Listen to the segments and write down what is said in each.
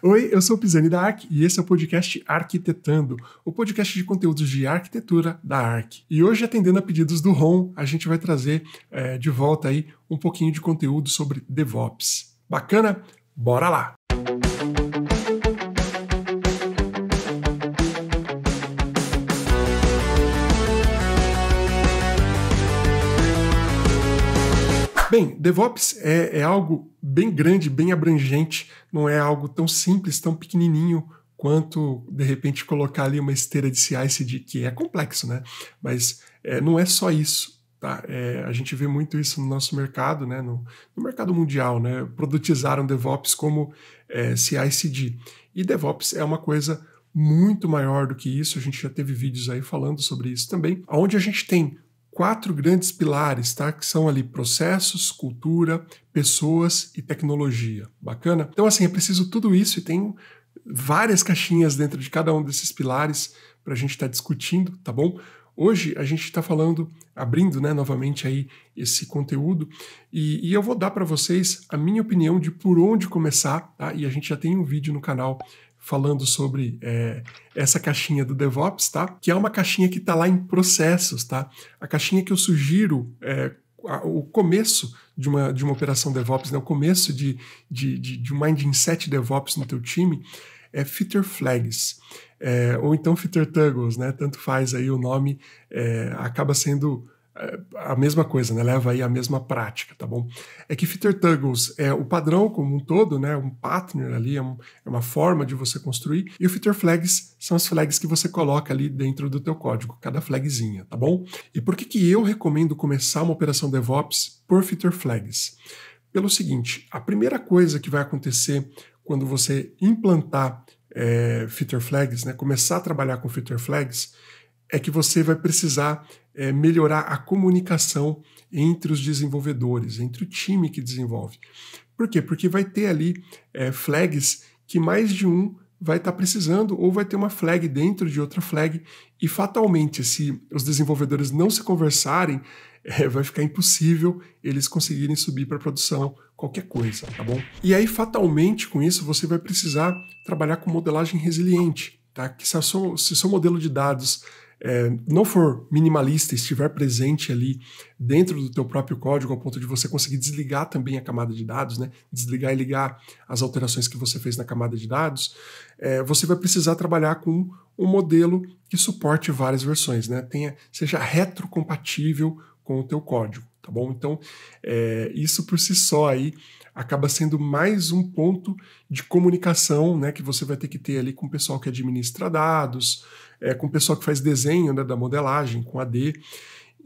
Oi, eu sou o Pisani da ARC e esse é o podcast Arquitetando, o podcast de conteúdos de arquitetura da ARC. E hoje, atendendo a pedidos do ROM, a gente vai trazer é, de volta aí um pouquinho de conteúdo sobre DevOps. Bacana? Bora lá! Bem, DevOps é, é algo bem grande, bem abrangente, não é algo tão simples, tão pequenininho quanto de repente colocar ali uma esteira de CI/CD, que é complexo, né? Mas é, não é só isso. Tá, é, a gente vê muito isso no nosso mercado, né, no, no mercado mundial. Né, produtizaram DevOps como é, CI/CD. E DevOps é uma coisa muito maior do que isso. A gente já teve vídeos aí falando sobre isso também, onde a gente tem quatro grandes pilares, tá? Que são ali processos, cultura, pessoas e tecnologia. Bacana? Então, assim, é preciso tudo isso e tem várias caixinhas dentro de cada um desses pilares para a gente estar tá discutindo, tá bom? Hoje a gente está falando, abrindo né, novamente aí esse conteúdo, e, e eu vou dar para vocês a minha opinião de por onde começar, tá? E a gente já tem um vídeo no canal falando sobre é, essa caixinha do DevOps, tá? Que é uma caixinha que está lá em processos, tá? A caixinha que eu sugiro é, o começo de uma, de uma operação DevOps, né? o começo de, de, de, de um mindset DevOps no teu time é Fitter Flags, é, ou então Fitter Toggles, né? tanto faz aí o nome, é, acaba sendo é, a mesma coisa, né? leva aí a mesma prática, tá bom? É que Fitter Tuggles é o padrão como um todo, né? um partner ali, é, um, é uma forma de você construir, e o Fitter Flags são as flags que você coloca ali dentro do teu código, cada flagzinha, tá bom? E por que, que eu recomendo começar uma operação DevOps por Fitter Flags? Pelo seguinte, a primeira coisa que vai acontecer quando você implantar é, Fitter Flags, né? começar a trabalhar com Fitter Flags, é que você vai precisar é, melhorar a comunicação entre os desenvolvedores, entre o time que desenvolve. Por quê? Porque vai ter ali é, flags que mais de um vai estar tá precisando ou vai ter uma flag dentro de outra flag e fatalmente, se os desenvolvedores não se conversarem, é, vai ficar impossível eles conseguirem subir para produção qualquer coisa, tá bom? E aí, fatalmente, com isso, você vai precisar trabalhar com modelagem resiliente, tá? Que se, o seu modelo de dados é, não for minimalista, estiver presente ali dentro do teu próprio código, ao ponto de você conseguir desligar também a camada de dados, né? desligar e ligar as alterações que você fez na camada de dados, é, você vai precisar trabalhar com um modelo que suporte várias versões, né? Tenha, seja retrocompatível com o teu código, tá bom? Então, é, isso por si só aí acaba sendo mais um ponto de comunicação, né, que você vai ter que ter ali com o pessoal que administra dados, é, com o pessoal que faz desenho né, da modelagem, com AD,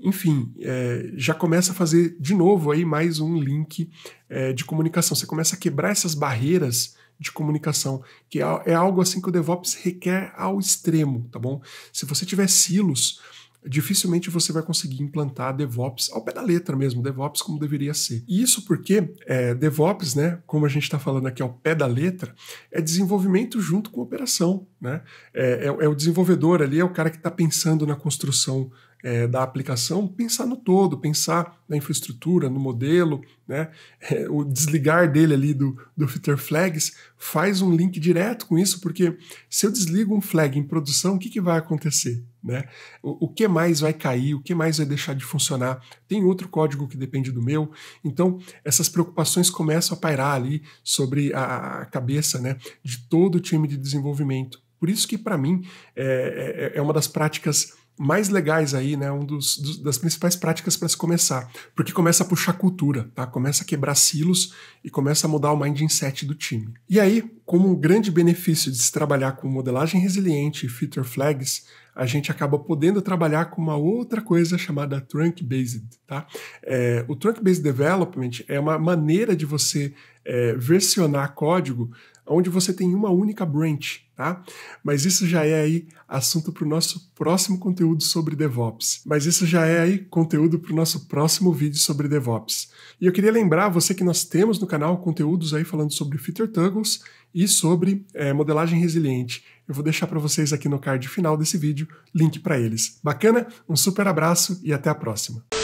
enfim, é, já começa a fazer de novo aí mais um link é, de comunicação. Você começa a quebrar essas barreiras de comunicação, que é, é algo assim que o DevOps requer ao extremo, tá bom? Se você tiver silos dificilmente você vai conseguir implantar DevOps ao pé da letra mesmo, DevOps como deveria ser. E isso porque é, DevOps, né, como a gente está falando aqui ao pé da letra, é desenvolvimento junto com operação. Né? É, é, é o desenvolvedor ali, é o cara que está pensando na construção é, da aplicação, pensar no todo, pensar na infraestrutura, no modelo, né? É, o desligar dele ali do, do Fitter Flags faz um link direto com isso, porque se eu desligo um flag em produção, o que, que vai acontecer? Né? O, o que mais vai cair, o que mais vai deixar de funcionar? Tem outro código que depende do meu? Então, essas preocupações começam a pairar ali sobre a, a cabeça né, de todo o time de desenvolvimento. Por isso que, para mim, é, é, é uma das práticas mais legais aí, né? Um dos, dos das principais práticas para se começar, porque começa a puxar cultura, tá? Começa a quebrar silos e começa a mudar o mindset do time. E aí, como um grande benefício de se trabalhar com modelagem resiliente e feature flags, a gente acaba podendo trabalhar com uma outra coisa chamada trunk based, tá? É, o trunk based development é uma maneira de você é, versionar código onde você tem uma única branch, tá? Mas isso já é aí assunto para o nosso próximo conteúdo sobre DevOps. Mas isso já é aí conteúdo para o nosso próximo vídeo sobre DevOps. E eu queria lembrar você que nós temos no canal conteúdos aí falando sobre Feature Toggles e sobre é, modelagem resiliente. Eu vou deixar para vocês aqui no card final desse vídeo link para eles. Bacana? Um super abraço e até a próxima.